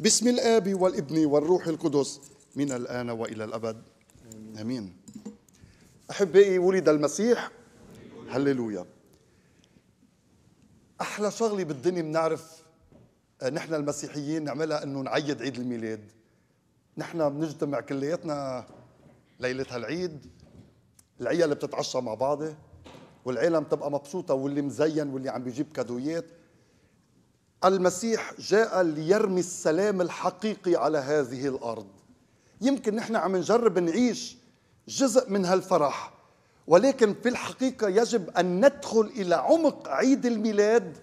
باسم الاب والابن والروح القدس من الان والى الابد امين, احبائي ولد المسيح هللويا احلى شغله بالدنيا بنعرف آه، نحن المسيحيين نعملها انه نعيد عيد الميلاد نحن بنجتمع كلياتنا ليله هالعيد العيال بتتعشى مع بعضه والعيله بتبقى مبسوطه واللي مزين واللي عم بيجيب كادويات المسيح جاء ليرمي السلام الحقيقي على هذه الارض يمكن نحن عم نجرب نعيش جزء من هالفرح ولكن في الحقيقه يجب ان ندخل الى عمق عيد الميلاد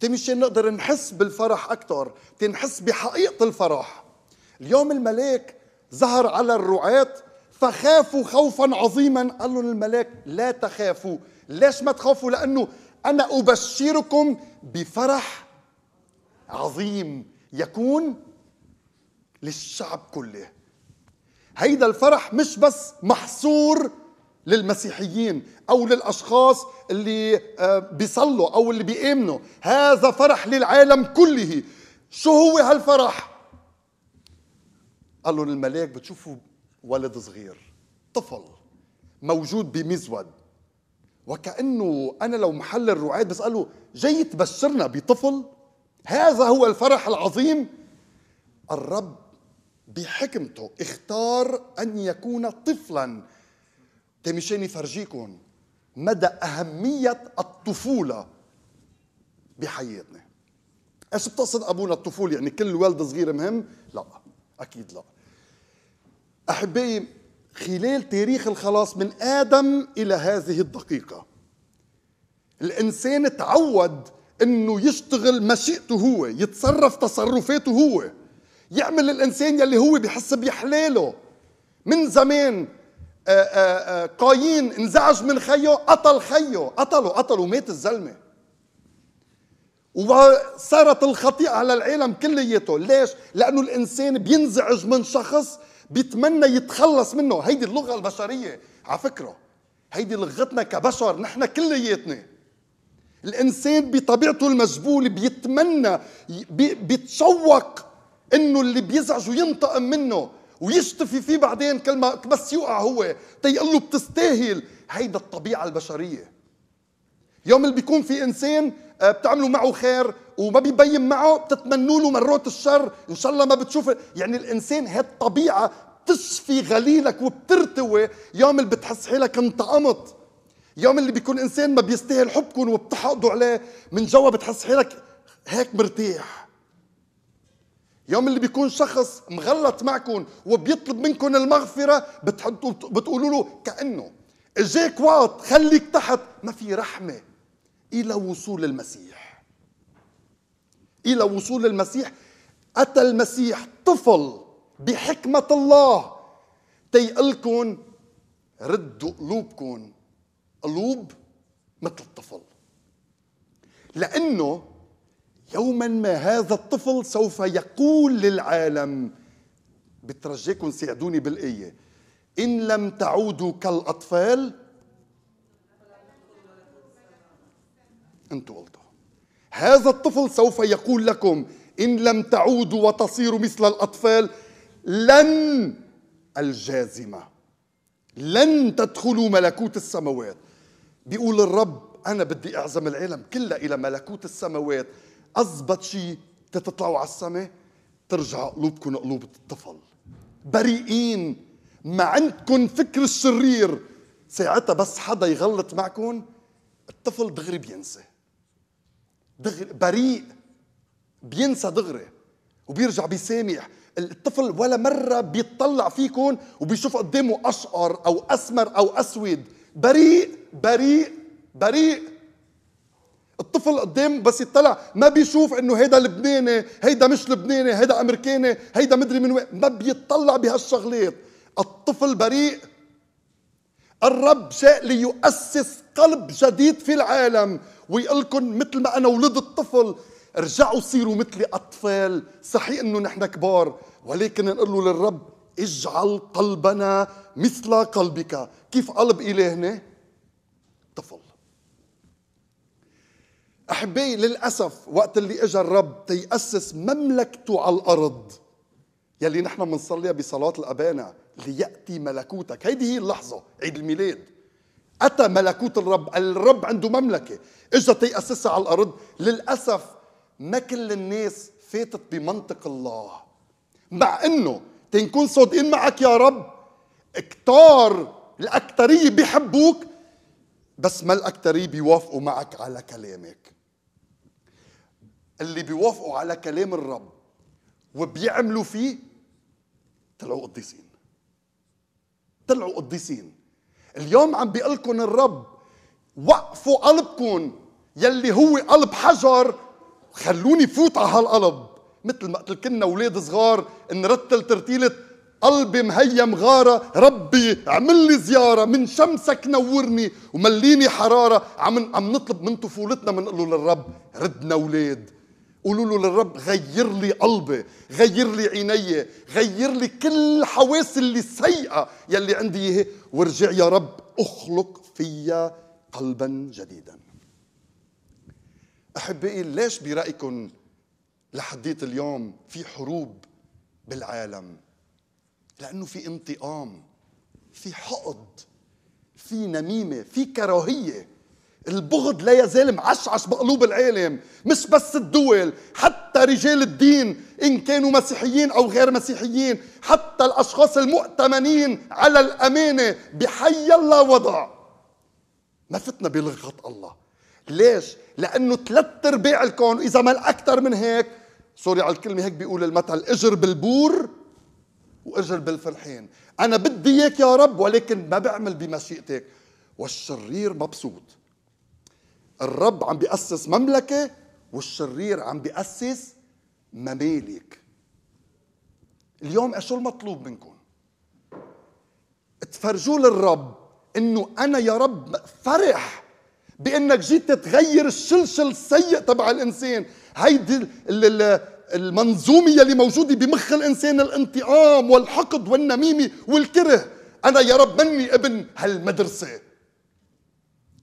تمشي نقدر نحس بالفرح اكثر تنحس بحقيقه الفرح اليوم الملاك ظهر على الرعاة فخافوا خوفا عظيما قال لهم الملاك لا تخافوا ليش ما تخافوا لانه انا ابشركم بفرح عظيم يكون للشعب كله هيدا الفرح مش بس محصور للمسيحيين او للاشخاص اللي آه، بيصلوا او اللي بيامنوا هذا فرح للعالم كله شو هو هالفرح قالوا الملاك بتشوفوا ولد صغير طفل موجود بمزود وكأنه أنا لو محل الرعاة بسأله جاي تبشرنا بطفل هذا هو الفرح العظيم الرب بحكمته اختار أن يكون طفلا مشان يفرجيكم مدى أهمية الطفولة بحياتنا ايش بتقصد ابونا الطفوله يعني كل ولد صغير مهم؟ لا اكيد لا. احبائي خلال تاريخ الخلاص من آدم إلى هذه الدقيقة الإنسان تعود أنه يشتغل مشيئته هو يتصرف تصرفاته هو يعمل الإنسان يلي هو بحس بيحلاله من زمان آه، آه، آه، قايين انزعج من خيه قتل خيه قتله قتله مات الزلمه وصارت الخطيئة على العالم كلياته ليش؟ لأنه الإنسان بينزعج من شخص بيتمنى يتخلص منه هيدي اللغة البشرية على فكرة هيدي لغتنا كبشر نحن كلياتنا الإنسان بطبيعته المجبول بيتمنى بي بيتشوق إنه اللي بيزعجه ينتقم منه ويشتفي فيه بعدين كل ما بس يوقع هو تيقول له بتستاهل هيدا الطبيعة البشرية يوم اللي بيكون في إنسان آه، بتعملوا معه خير وما بيبين معه بتتمنوا له مرات الشر ان شاء الله ما بتشوف يعني الانسان هي الطبيعه بتصفي غليلك وبترتوي يوم اللي بتحس حالك انطقمت يوم اللي بيكون انسان ما بيستاهل حبكم وبتحقدوا عليه من جوا بتحس حالك هيك مرتاح يوم اللي بيكون شخص مغلط معكم وبيطلب منكم المغفره بتحطوا بتقولوا له كانه اجاك وقت خليك تحت ما في رحمه الى وصول المسيح إلى وصول المسيح أتى المسيح طفل بحكمة الله تيقلكن ردوا قلوبكن قلوب مثل الطفل لأنه يوما ما هذا الطفل سوف يقول للعالم بترجيكم ساعدوني بالآية إن لم تعودوا كالأطفال أنتوا قلتوا هذا الطفل سوف يقول لكم إن لم تعودوا وتصيروا مثل الأطفال لن الجازمة لن تدخلوا ملكوت السماوات بيقول الرب أنا بدي أعزم العالم كلها إلى ملكوت السماوات أزبط شيء تطلعوا على السماء ترجع قلوبكم قلوب الطفل بريئين ما عندكم فكر الشرير ساعتها بس حدا يغلط معكم الطفل دغري بينسى دغري بريء بينسى دغري وبيرجع بيسامح الطفل ولا مرة بيطلع فيكم وبيشوف قدامه أشقر أو أسمر أو أسود بريء بريء بريء الطفل قدام بس يطلع ما بيشوف انه هيدا لبناني هيدا مش لبناني هيدا امريكاني هيدا مدري من وين ما بيطلع بهالشغلات الطفل بريء الرب جاء ليؤسس قلب جديد في العالم ويقول لكم مثل ما انا ولدت طفل ارجعوا صيروا مثلي اطفال صحيح انه نحن كبار ولكن نقول له للرب اجعل قلبنا مثل قلبك كيف قلب الهنا طفل احبائي للاسف وقت اللي اجى الرب تيأسس مملكته على الارض يلي نحن بنصليها بصلاه الابانا لياتي ملكوتك هيدي هي اللحظه عيد الميلاد أتى ملكوت الرب الرب عنده مملكة إجا تيأسسها على الأرض للأسف ما كل الناس فاتت بمنطق الله مع أنه تنكون صادقين معك يا رب كتار الأكترية بيحبوك بس ما الأكترية بيوافقوا معك على كلامك اللي بيوافقوا على كلام الرب وبيعملوا فيه طلعوا قديسين طلعوا قديسين اليوم عم بيقول لكم الرب وقفوا قلبكم يلي هو قلب حجر خلوني فوت على هالقلب مثل ما قلت كنا اولاد صغار نرتل ترتيله قلبي مهيم غارة ربي عمل لي زيارة من شمسك نورني ومليني حرارة عم عم نطلب من طفولتنا بنقول للرب ردنا ولاد قولوا له للرب غير لي قلبي غير لي عيني غير لي كل حواسي اللي سيئة يلي عندي إياه وارجع يا رب أخلق فيا قلبا جديدا أحبائي ليش برأيكم لحديت اليوم في حروب بالعالم لأنه في انتقام في حقد في نميمة في كراهية البغض لا يزال معشعش بقلوب العالم مش بس الدول حتى رجال الدين إن كانوا مسيحيين أو غير مسيحيين حتى الأشخاص المؤتمنين على الأمانة بحي الله وضع ما فتنا بلغة الله ليش؟ لأنه ثلاث أرباع الكون إذا ما الأكثر من هيك سوري على الكلمة هيك بيقول المثل اجر بالبور واجر بالفرحين أنا بدي إياك يا رب ولكن ما بعمل بمشيئتك والشرير مبسوط الرب عم بيأسس مملكة والشرير عم بيأسس ممالك اليوم شو المطلوب منكم تفرجوا للرب انه انا يا رب فرح بانك جيت تغير الشلشل السيء تبع الانسان هيدي المنظومة اللي موجودة بمخ الإنسان الانتقام والحقد والنميمة والكره أنا يا رب مني ابن هالمدرسة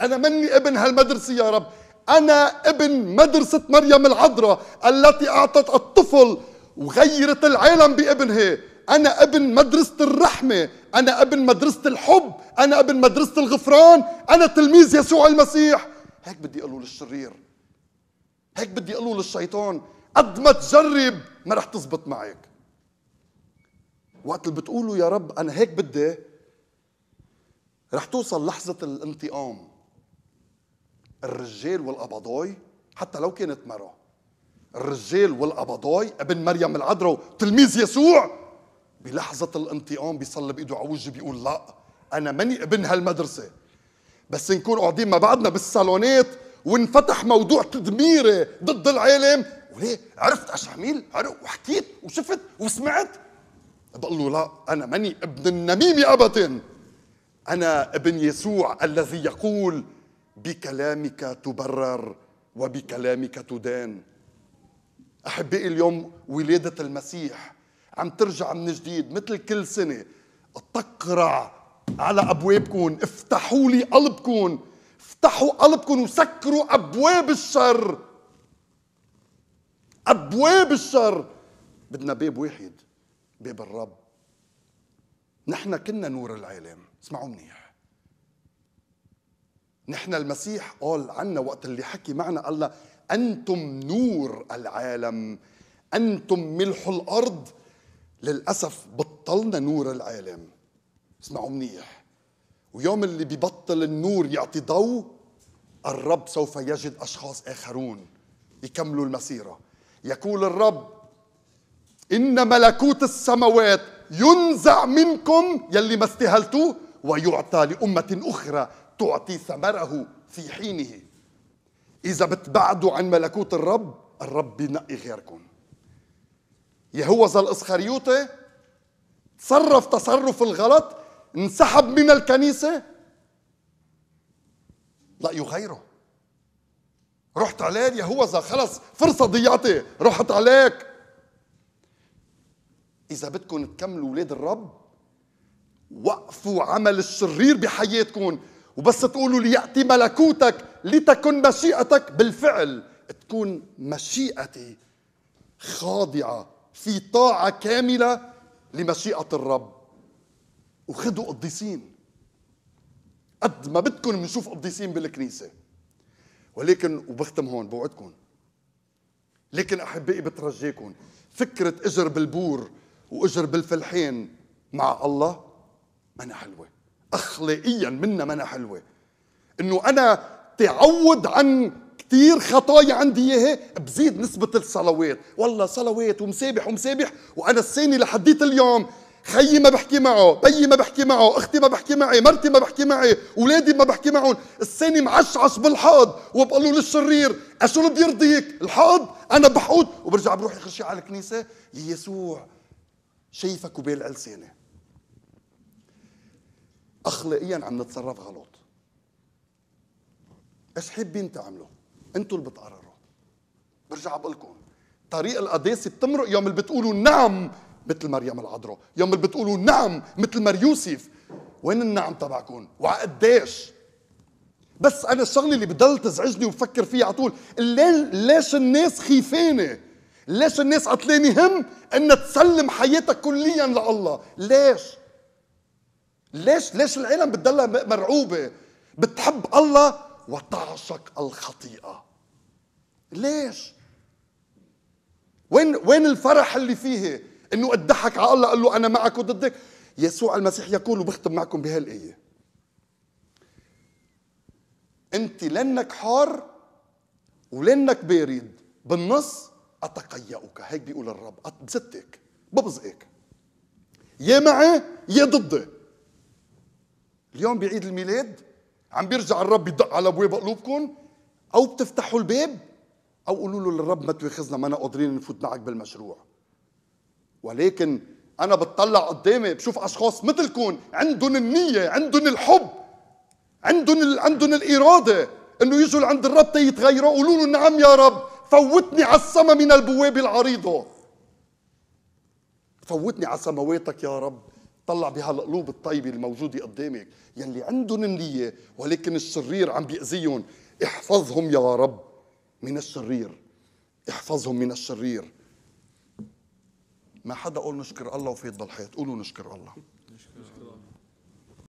أنا مني ابن هالمدرسة يا رب أنا ابن مدرسة مريم العذراء التي أعطت الطفل وغيرت العالم بابنها أنا ابن مدرسة الرحمة أنا ابن مدرسة الحب أنا ابن مدرسة الغفران أنا تلميذ يسوع المسيح هيك بدي أقوله للشرير هيك بدي أقوله للشيطان قد ما تجرب ما رح تزبط معك وقت اللي بتقولوا يا رب أنا هيك بدي رح توصل لحظة الانتقام الرجال والقبضاي حتى لو كانت مرة الرجال والقبضاي ابن مريم العذراء تلميذ يسوع بلحظة الانتقام بيصلي بإيده عوج بيقول لا أنا ماني ابن هالمدرسة بس نكون قاعدين ما بعدنا بالصالونات وانفتح موضوع تدميري ضد العالم وليه عرفت ايش عرفت وحكيت وشفت وسمعت بقول له لا أنا ماني ابن النميمة أبدا أنا ابن يسوع الذي يقول بكلامك تبرر وبكلامك تدان احبائي اليوم ولاده المسيح عم ترجع من جديد مثل كل سنه تقرع على ابوابكم افتحوا لي قلبكم افتحوا قلبكم وسكروا ابواب الشر ابواب الشر بدنا باب واحد باب الرب نحن كنا نور العالم اسمعوا منيح نحن المسيح قال عنا وقت اللي حكي معنا قال له أنتم نور العالم أنتم ملح الأرض للأسف بطلنا نور العالم اسمعوا منيح ويوم اللي ببطل النور يعطي ضوء الرب سوف يجد أشخاص آخرون يكملوا المسيرة يقول الرب إن ملكوت السماوات ينزع منكم يلي ما استهلتوه ويعطى لأمة أخرى تعطي ثمره في حينه إذا بتبعدوا عن ملكوت الرب الرب بينقي غيركم يهوذا الإسخريوطي تصرف تصرف الغلط انسحب من الكنيسة لقيوا غيره رحت عليه يهوذا خلص فرصة ضيعتي رحت عليك إذا بدكم تكملوا ولاد الرب وقفوا عمل الشرير بحياتكم وبس تقولوا ليأتي ملكوتك لتكن مشيئتك بالفعل تكون مشيئتي خاضعة في طاعة كاملة لمشيئة الرب وخدوا قديسين قد ما بدكم بنشوف قديسين بالكنيسة ولكن وبختم هون بوعدكم لكن أحبائي بترجيكم فكرة أجر بالبور وأجر بالفلحين مع الله أنا حلوة اخلاقيا منا منا حلوه انه انا تعود عن كثير خطايا عندي اياها بزيد نسبه الصلوات والله صلوات ومسابح ومسابح وانا السنه لحديت اليوم خيي ما بحكي معه بيي ما بحكي معه اختي ما بحكي معي مرتي ما بحكي معي اولادي ما بحكي معهم السنه معشعش بالحوض وبقول له للشرير اشو اللي بيرضيك الحوض انا بحوض وبرجع بروح اخر شيء على الكنيسه يا يسوع شايفك وبالع لساني اخلاقيا عم نتصرف غلط ايش حابين تعملوا انتوا اللي بتقرروا برجع بقول لكم طريق القداسه بتمرق يوم اللي بتقولوا نعم مثل مريم العذراء يوم اللي بتقولوا نعم مثل يوسف وين النعم تبعكم وعقديش بس انا الشغله اللي بضل تزعجني وبفكر فيها على طول ليش الناس خيفانه ليش الناس عطلانه هم انها تسلم حياتك كليا لله ليش ليش ليش العالم بتضلها مرعوبه بتحب الله وتعشق الخطيئه ليش وين وين الفرح اللي فيه انه أضحك على الله قال له انا معك وضدك يسوع المسيح يقول وبختم معكم بهالايه انت لانك حار ولانك بارد بالنص اتقيأك هيك بيقول الرب بزتك ببزقك يا معي يا ضدي اليوم بعيد الميلاد عم بيرجع الرب يدق على ابواب قلوبكم او بتفتحوا الباب او قولوا له للرب ما تواخذنا ما أنا قادرين نفوت معك بالمشروع ولكن انا بتطلع قدامي بشوف اشخاص مثلكم عندهم النيه عندهم الحب عندهم ال... عندهم الاراده انه يجوا لعند الرب تيتغيروا قولوا له نعم يا رب فوتني على السما من البواب العريضه فوتني على سماواتك يا رب طلع بهالقلوب الطيبة الموجودة قدامك يلي عندهم النية ولكن الشرير عم بيأذيهم احفظهم يا رب من الشرير احفظهم من الشرير ما حدا قول نشكر الله وفي حياة قولوا نشكر الله